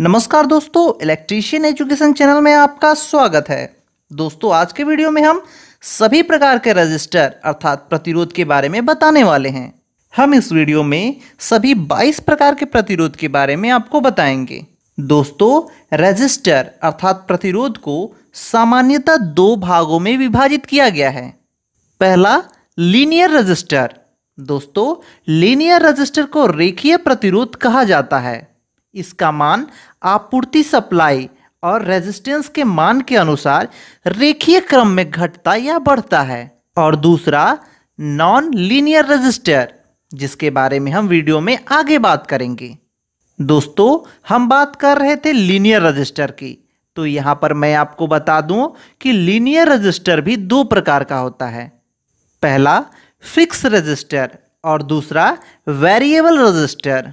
नमस्कार दोस्तों electrician education channel में आपका स्वागत है दोस्तों आज के वीडियो में हम सभी प्रकार के रजिस्टर अर्थात प्रतिरोध के बारे में बताने वाले हैं हम इस वीडियो में सभी 22 प्रकार के प्रतिरोध के बारे में आपको बताएंगे दोस्तों रजिस्टर अर्थात प्रतिरोध को सामान्यतः दो भागों में विभाजित किया गया है पहला लीनियर रजिस्टर दोस्तों लीनियर रजिस्टर को रेखीय प्रतिरोध कहा जाता है इसका मान आपूर्ति सप्लाई और रेजिस्टेंस के मान के अनुसार रेखीय क्रम में घटता या बढ़ता है और दूसरा नॉन लीनियर रजिस्टर जिसके बारे में हम वीडियो में आगे बात करेंगे दोस्तों हम बात कर रहे थे लीनियर रजिस्टर की तो यहाँ पर मैं आपको बता दूं कि लीनियर रजिस्टर भी दो प्रकार का होता है पहला फिक्स रजिस्टर और दूसरा वेरिएबल रजिस्टर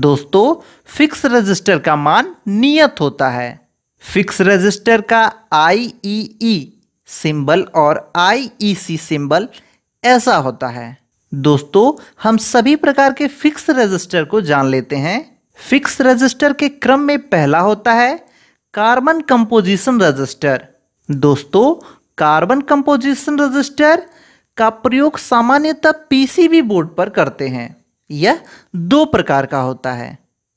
दोस्तों फिक्स रजिस्टर का मान नियत होता है फिक्स रजिस्टर का आई ई सिंबल और आई ई सी सिंबल ऐसा होता है दोस्तों हम सभी प्रकार के फिक्स रजिस्टर को जान लेते हैं फिक्स रजिस्टर के क्रम में पहला होता है कार्बन कंपोजिशन रजिस्टर दोस्तों कार्बन कंपोजिशन रजिस्टर का प्रयोग सामान्यतः पीसीबी बोर्ड पर करते हैं यह दो प्रकार का होता है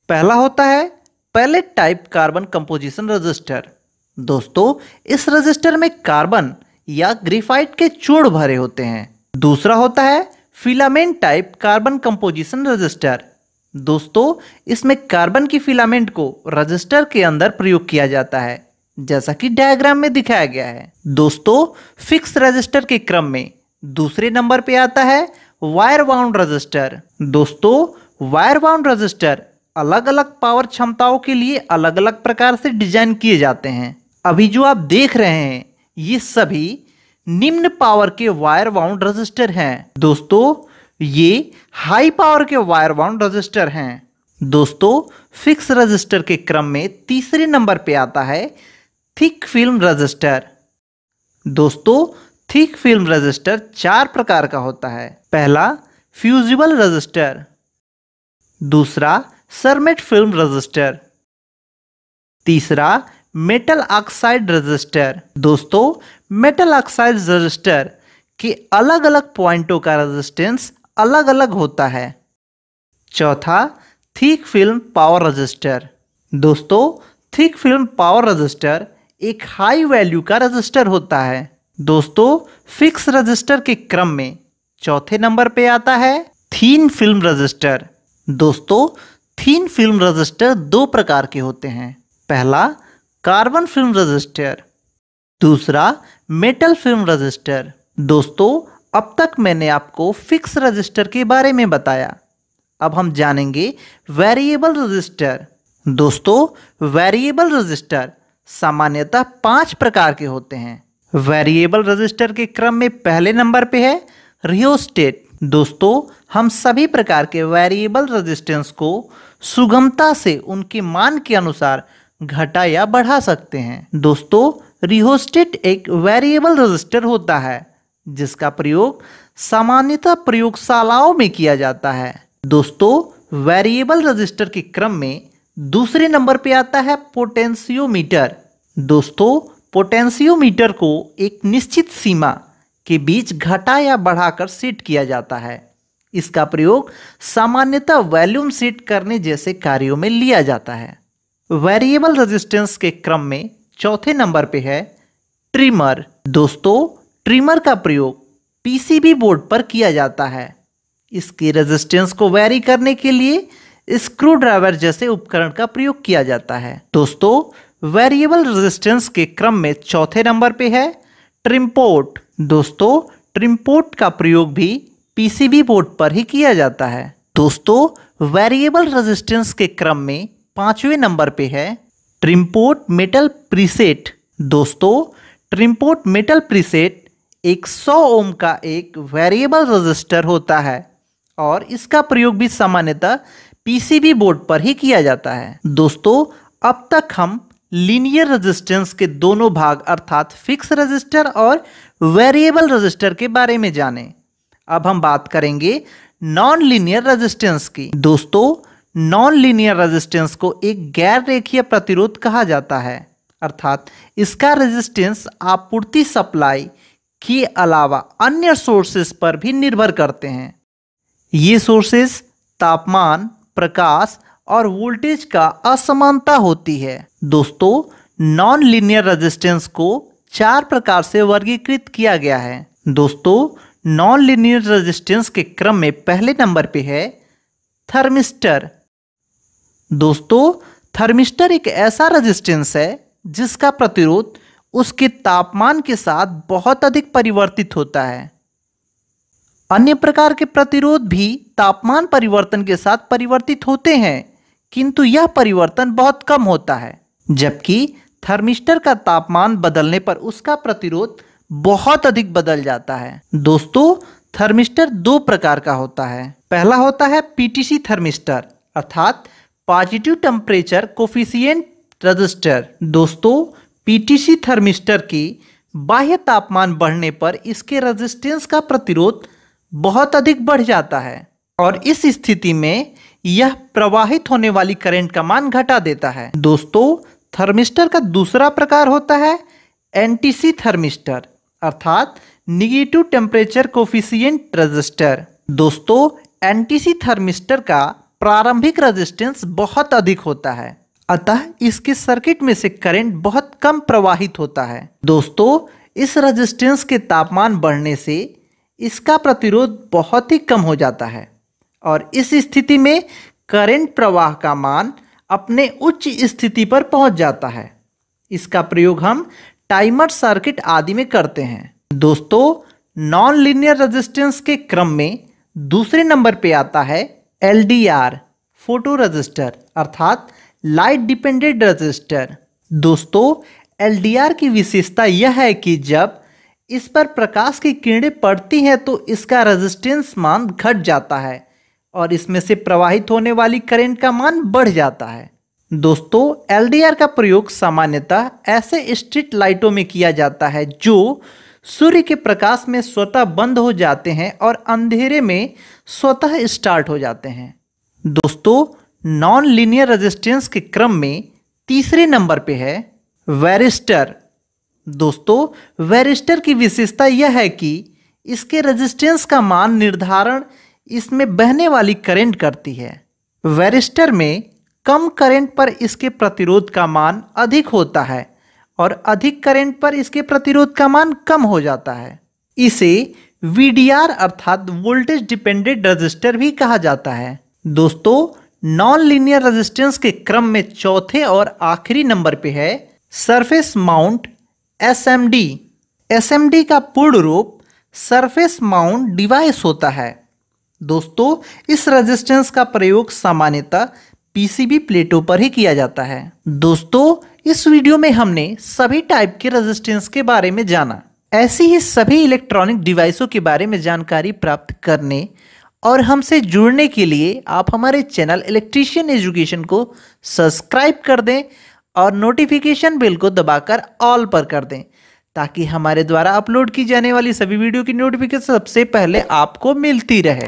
पहला होता है pellet type carbon composition resistor दोस्तों इस रजिस्टर में कार्बन या ग्रीफाइट के चूड़ भरे होते हैं दूसरा होता है filament type carbon composition resistor दोस्तों इसमें कार्बन की फिलामेंट को रजिस्टर के अंदर प्रयोग किया जाता है जैसा कि डायग्राम में दिखाया गया है दोस्तों फिक्स रजिस्टर के क्रम में दूसरे नंबर पे आता है वायर बाउंड रजिस्टर दोस्तों वायर बाउंड रजिस्टर अलग अलग पावर क्षमताओं के लिए अलग अलग प्रकार से डिजाइन किए जाते हैं अभी जो आप देख रहे हैं ये सभी निम्न पावर के वायर बाउंड रजिस्टर हैं दोस्तों ये हाई पावर के वायर बाउंड रजिस्टर हैं दोस्तों फिक्स रजिस्टर के क्रम में तीसरे नंबर पे आता है थिक फिल्म रजिस्टर दोस्तों थिक फिल्म रजिस्टर चार प्रकार का होता है पहला फ्यूजिबल रजिस्टर दूसरा सरमेट फिल्म रजिस्टर तीसरा मेटल ऑक्साइड रजिस्टर दोस्तों मेटल ऑक्साइड रजिस्टर के अलग अलग पॉइंटों का रेजिस्टेंस अलग अलग होता है चौथा थीक फिल्म पावर रजिस्टर दोस्तों थीक फिल्म पावर रजिस्टर एक हाई वैल्यू का रजिस्टर होता है दोस्तों फिक्स रजिस्टर के क्रम में चौथे नंबर पे आता है थीन फिल्म रजिस्टर दोस्तों थीन फिल्म रजिस्टर दो प्रकार के होते हैं पहला कार्बन फिल्म रजिस्टर दूसरा मेटल फिल्म रजिस्टर दोस्तों अब तक मैंने आपको फिक्स रजिस्टर के बारे में बताया अब हम जानेंगे वेरिएबल रजिस्टर दोस्तों वेरिएबल रजिस्टर सामान्यतः पांच प्रकार के होते हैं वेरिएबल रजिस्टर के क्रम में पहले नंबर पे है रियोस्टेट दोस्तों हम सभी प्रकार के वेरिएबल रेजिस्टेंस को सुगमता से उनके मान के अनुसार घटा या बढ़ा सकते हैं दोस्तों रिहोस्टेट एक वेरिएबल रजिस्टर होता है जिसका प्रयोग सामान्यतः प्रयोगशालाओं में किया जाता है दोस्तों वेरिएबल रजिस्टर के क्रम में दूसरे नंबर पे आता है पोटेंशियोमीटर दोस्तों पोटेंशियोमीटर को एक निश्चित सीमा के बीच घटा या बढ़ाकर सीट किया जाता है इसका प्रयोग सामान्यतः वैल्यूम सीट करने जैसे कार्यों में लिया जाता है वेरिएबल रेजिस्टेंस के क्रम में चौथे नंबर पे है ट्रिमर दोस्तों ट्रिमर का प्रयोग पीसीबी बोर्ड पर किया जाता है इसकी रेजिस्टेंस को वैरी करने के लिए स्क्रू ड्राइवर जैसे उपकरण का प्रयोग किया जाता है दोस्तों वेरिएबल रेजिस्टेंस के क्रम में चौथे नंबर पे है ट्रिम्पोर्ट दोस्तों ट्रिम पोर्ट का प्रयोग भी पीसीबी बोर्ड पर ही किया जाता है दोस्तों वेरिएबल रेजिस्टेंस के क्रम में पांचवें नंबर पे है ट्रिम्पोर्ट मेटल प्रीसेट दोस्तों ट्रिम्पोर्ट मेटल प्रीसेट एक 100 ओम का एक वेरिएबल रजिस्टर होता है और इसका प्रयोग भी सामान्यतः पीसीबी बोर्ड पर ही किया जाता है दोस्तों अब तक हम लीनियर रेजिस्टेंस के दोनों भाग अर्थात फिक्स रेजिस्टर और वेरिएबल रजिस्टर के बारे में जाने अब हम बात करेंगे नॉन लीनियर रजिस्टेंस की दोस्तों नॉन लीनियर रजिस्टेंस को एक गैर रेखीय प्रतिरोध कहा जाता है अर्थात इसका रेजिस्टेंस आपूर्ति सप्लाई के अलावा अन्य सोर्सेस पर भी निर्भर करते हैं ये सोर्सेस तापमान प्रकाश और वोल्टेज का असमानता होती है दोस्तों नॉन लीनियर रेजिस्टेंस को चार प्रकार से वर्गीकृत किया गया है दोस्तों नॉन लिनियर रेजिस्टेंस के क्रम में पहले नंबर पे है थर्मिस्टर दोस्तों थर्मिस्टर एक ऐसा रेजिस्टेंस है जिसका प्रतिरोध उसके तापमान के साथ बहुत अधिक परिवर्तित होता है अन्य प्रकार के प्रतिरोध भी तापमान परिवर्तन के साथ परिवर्तित होते हैं किंतु यह परिवर्तन बहुत कम होता है जबकि थर्मिस्टर का तापमान बदलने पर उसका प्रतिरोध बहुत अधिक बदल जाता है दोस्तों थर्मिस्टर दो प्रकार का होता है पहला होता है पीटीसी थर्मिस्टर अर्थात पॉजिटिव टेम्परेचर कोफिशियंट रजिस्टर दोस्तों पीटीसी थर्मिस्टर की बाह्य तापमान बढ़ने पर इसके रेजिस्टेंस का प्रतिरोध बहुत अधिक बढ़ जाता है और इस स्थिति में यह प्रवाहित होने वाली करंट का मान घटा देता है दोस्तों थर्मिस्टर का दूसरा प्रकार होता है एनटीसी थर्मिस्टर अर्थात निगेटिव टेम्परेचर कोफिशियंट रजिस्टर दोस्तों एनटीसी थर्मिस्टर का प्रारंभिक रजिस्टेंस बहुत अधिक होता है अतः इसके सर्किट में से करंट बहुत कम प्रवाहित होता है दोस्तों इस रजिस्टेंस के तापमान बढ़ने से इसका प्रतिरोध बहुत ही कम हो जाता है और इस स्थिति में करंट प्रवाह का मान अपने उच्च स्थिति पर पहुंच जाता है इसका प्रयोग हम टाइमर सर्किट आदि में करते हैं दोस्तों नॉन लीनियर रेजिस्टेंस के क्रम में दूसरे नंबर पे आता है L D R photo resistor अर्थात लाइट डिपेंडेड रजिस्टर दोस्तों एल डी आर की विशेषता यह है कि जब इस पर प्रकाश की किरणें पड़ती हैं तो इसका रेजिस्टेंस मान घट जाता है और इसमें से प्रवाहित होने वाली करंट का मान बढ़ जाता है दोस्तों एलडीआर का प्रयोग सामान्यतः ऐसे स्ट्रीट लाइटों में किया जाता है जो सूर्य के प्रकाश में स्वतः बंद हो जाते हैं और अंधेरे में स्वतः स्टार्ट हो जाते हैं दोस्तों नॉन लीनियर रेजिस्टेंस के क्रम में तीसरे नंबर पे है वेरिस्टर दोस्तों वेरिस्टर की विशेषता यह है कि इसके रेजिस्टेंस का मान निर्धारण इसमें बहने वाली करंट करती है वेरिस्टर में कम करंट पर इसके प्रतिरोध का मान अधिक होता है और अधिक करंट पर इसके प्रतिरोध का मान कम हो जाता है इसे वी अर्थात वोल्टेज डिपेंडेड रजिस्टर भी कहा जाता है दोस्तों नॉन लीनियर रेजिस्टेंस के क्रम में चौथे और आखिरी नंबर पे है सरफेस माउंट एसएमडी एसएमडी का पूर्ण रूप सरफेस माउंट डिवाइस होता है दोस्तों इस रेजिस्टेंस का प्रयोग सामान्यतः पीसीबी प्लेटों पर ही किया जाता है दोस्तों इस वीडियो में हमने सभी टाइप के रेजिस्टेंस के बारे में जाना ऐसी ही सभी इलेक्ट्रॉनिक डिवाइसों के बारे में जानकारी प्राप्त करने और हमसे जुड़ने के लिए आप हमारे चैनल इलेक्ट्रीशियन एजुकेशन को सब्सक्राइब कर दें और नोटिफिकेशन बेल को दबाकर ऑल पर कर दें ताकि हमारे द्वारा अपलोड की जाने वाली सभी वीडियो की नोटिफिकेशन सबसे पहले आपको मिलती रहे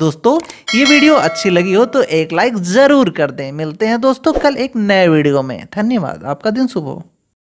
दोस्तों ये वीडियो अच्छी लगी हो तो एक लाइक ज़रूर कर दें मिलते हैं दोस्तों कल एक नए वीडियो में धन्यवाद आपका दिन शुभ हो